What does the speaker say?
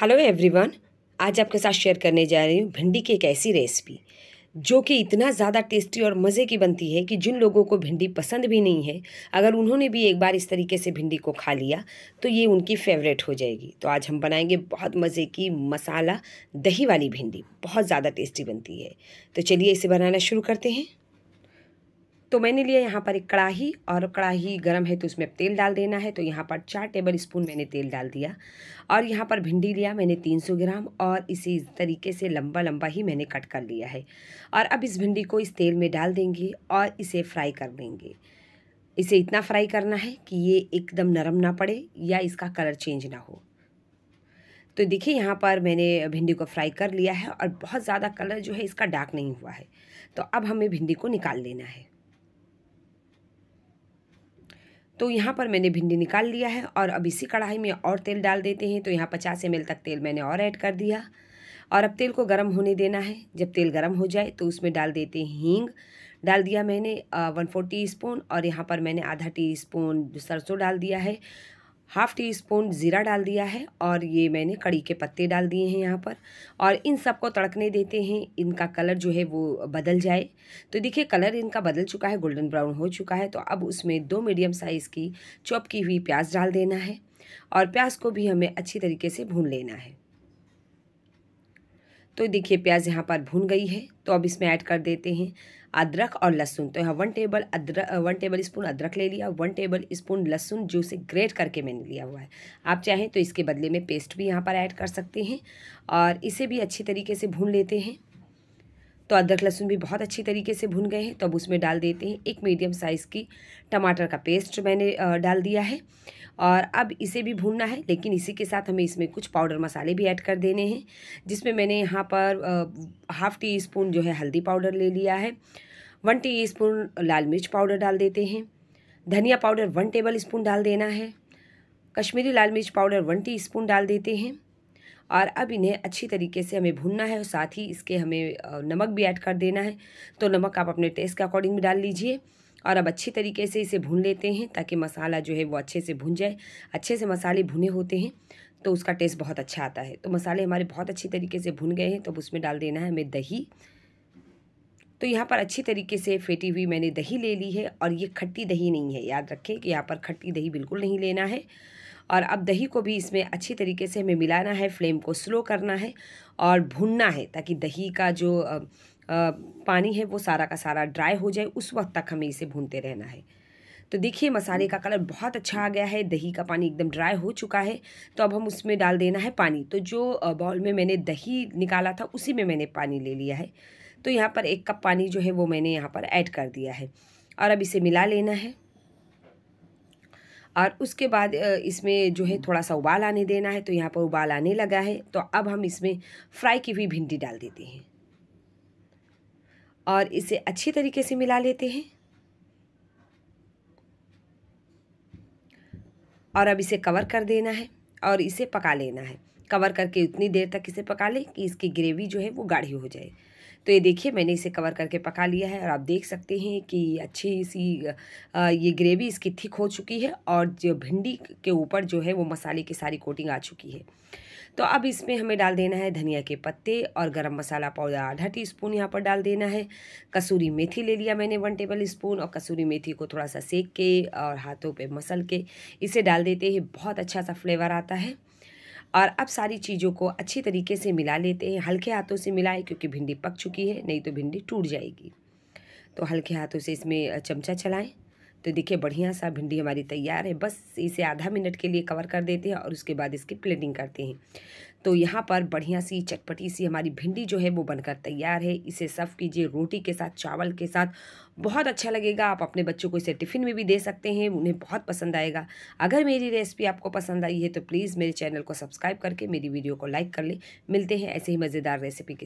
hello everyone आज आपके साथ शेयर करने जा रही हूँ भिंडी की एक ऐसी रेसिपी जो कि इतना ज़्यादा टेस्टी और मज़े की बनती है कि जिन लोगों को भिंडी पसंद भी नहीं है अगर उन्होंने भी एक बार इस तरीके से भिंडी को खा लिया तो ये उनकी फेवरेट हो जाएगी तो आज हम बनाएंगे बहुत मज़े की मसाला दही वाली भिंडी बहुत ज़्यादा टेस्टी बनती है तो चलिए इसे बनाना शुरू करते हैं तो मैंने लिया यहाँ पर एक कढ़ाही और कढ़ाही गर्म है तो उसमें तेल डाल देना है तो यहाँ पर चार टेबल स्पून मैंने तेल डाल दिया और यहाँ पर भिंडी लिया मैंने 300 ग्राम और इसे इस तरीके से लंबा लंबा ही मैंने कट कर लिया है और अब इस भिंडी को इस तेल में डाल देंगे और इसे फ्राई कर देंगे इसे इतना फ्राई करना है कि ये एकदम नरम ना पड़े या इसका कलर चेंज ना हो तो देखिए यहाँ पर मैंने भिंडी को फ्राई कर लिया है और बहुत ज़्यादा कलर जो है इसका डार्क नहीं हुआ है तो अब हमें भिंडी को निकाल लेना है तो यहाँ पर मैंने भिंडी निकाल लिया है और अब इसी कढ़ाई में और तेल डाल देते हैं तो यहाँ पचास एम तक तेल मैंने और ऐड कर दिया और अब तेल को गर्म होने देना है जब तेल गर्म हो जाए तो उसमें डाल देते हैं हींग डाल दिया मैंने वन फोर टी स्पून और यहाँ पर मैंने आधा टी स्पून सरसों डाल दिया है हाफ़ टी स्पून ज़ीरा डाल दिया है और ये मैंने कड़ी के पत्ते डाल दिए हैं यहाँ पर और इन सबको तड़कने देते हैं इनका कलर जो है वो बदल जाए तो देखिए कलर इनका बदल चुका है गोल्डन ब्राउन हो चुका है तो अब उसमें दो मीडियम साइज़ की चौपकी की हुई प्याज डाल देना है और प्याज को भी हमें अच्छी तरीके से भून लेना है तो देखिए प्याज यहाँ पर भून गई है तो अब इसमें ऐड कर देते हैं अदरक और लहसुन तो यहाँ वन टेबल अदरक वन टेबल स्पून अदरक ले लिया वन टेबल स्पून लहसुन जो उसे ग्रेट करके मैंने लिया हुआ है आप चाहें तो इसके बदले में पेस्ट भी यहाँ पर ऐड कर सकते हैं और इसे भी अच्छी तरीके से भून लेते हैं तो अदरक लहसुन भी बहुत अच्छी तरीके से भून गए हैं तो अब उसमें डाल देते हैं एक मीडियम साइज़ की टमाटर का पेस्ट मैंने डाल दिया है और अब इसे भी भूनना है लेकिन इसी के साथ हमें इसमें कुछ पाउडर मसाले भी ऐड कर देने हैं जिसमें मैंने यहाँ पर हाफ़ टी स्पून जो है हल्दी पाउडर ले लिया है वन टी स्पून लाल मिर्च पाउडर डाल देते हैं धनिया पाउडर वन टेबल स्पून डाल देना है कश्मीरी लाल मिर्च पाउडर वन टी स्पून डाल देते हैं और अब इन्हें अच्छी तरीके से हमें भूनना है और साथ ही इसके हमें नमक भी ऐड कर देना है तो नमक आप अपने टेस्ट के अकॉर्डिंग भी डाल लीजिए और अब अच्छी तरीके से इसे भून लेते हैं ताकि मसाला जो है वो अच्छे से भुन जाए अच्छे से मसाले भुने होते हैं तो उसका टेस्ट बहुत अच्छा आता है तो मसाले हमारे बहुत अच्छी तरीके से भुन गए हैं तो अब उसमें डाल देना है हमें दही तो यहाँ पर अच्छी तरीके से फेटी हुई मैंने दही ले ली है और ये खट्टी दही नहीं है याद रखें कि यहाँ पर खट्टी दही बिल्कुल नहीं लेना है और अब दही को भी इसमें अच्छी तरीके से हमें मिलाना है फ्लेम को स्लो करना है और भुनना है ताकि दही का जो पानी है वो सारा का सारा ड्राई हो जाए उस वक्त तक हमें इसे भूनते रहना है तो देखिए मसाले का कलर बहुत अच्छा आ गया है दही का पानी एकदम ड्राई हो चुका है तो अब हम उसमें डाल देना है पानी तो जो बाउल में मैंने दही निकाला था उसी में मैंने पानी ले लिया है तो यहाँ पर एक कप पानी जो है वो मैंने यहाँ पर ऐड कर दिया है और अब इसे मिला लेना है और उसके बाद इसमें जो है थोड़ा सा उबाल आने देना है तो यहाँ पर उबाल आने लगा है तो अब हम इसमें फ्राई की हुई भिंडी डाल देते हैं और इसे अच्छी तरीके से मिला लेते हैं और अब इसे कवर कर देना है और इसे पका लेना है कवर करके उतनी देर तक इसे पका लें कि इसकी ग्रेवी जो है वो गाढ़ी हो जाए तो ये देखिए मैंने इसे कवर करके पका लिया है और आप देख सकते हैं कि अच्छी सी ये ग्रेवी इसकी थिक हो चुकी है और जो भिंडी के ऊपर जो है वो मसाले की सारी कोटिंग आ चुकी है तो अब इसमें हमें डाल देना है धनिया के पत्ते और गरम मसाला पाउडर आधा टी स्पून यहाँ पर डाल देना है कसूरी मेथी ले लिया मैंने वन टेबल स्पून और कसूरी मेथी को थोड़ा सा सेक के और हाथों पे मसल के इसे डाल देते ही बहुत अच्छा सा फ्लेवर आता है और अब सारी चीज़ों को अच्छी तरीके से मिला लेते हैं हल्के हाथों से मिलाएं क्योंकि भिंडी पक चुकी है नहीं तो भिंडी टूट जाएगी तो हल्के हाथों से इसमें चमचा चलाएं तो देखिए बढ़िया सा भिंडी हमारी तैयार है बस इसे आधा मिनट के लिए कवर कर देते हैं और उसके बाद इसकी प्लेटिंग करते हैं तो यहाँ पर बढ़िया सी चटपटी सी हमारी भिंडी जो है वो बनकर तैयार है इसे सर्व कीजिए रोटी के साथ चावल के साथ बहुत अच्छा लगेगा आप अपने बच्चों को इसे टिफ़िन में भी दे सकते हैं उन्हें बहुत पसंद आएगा अगर मेरी रेसिपी आपको पसंद आई है तो प्लीज़ मेरे चैनल को सब्सक्राइब करके मेरी वीडियो को लाइक कर ले मिलते हैं ऐसे ही मज़ेदार रेसिपी के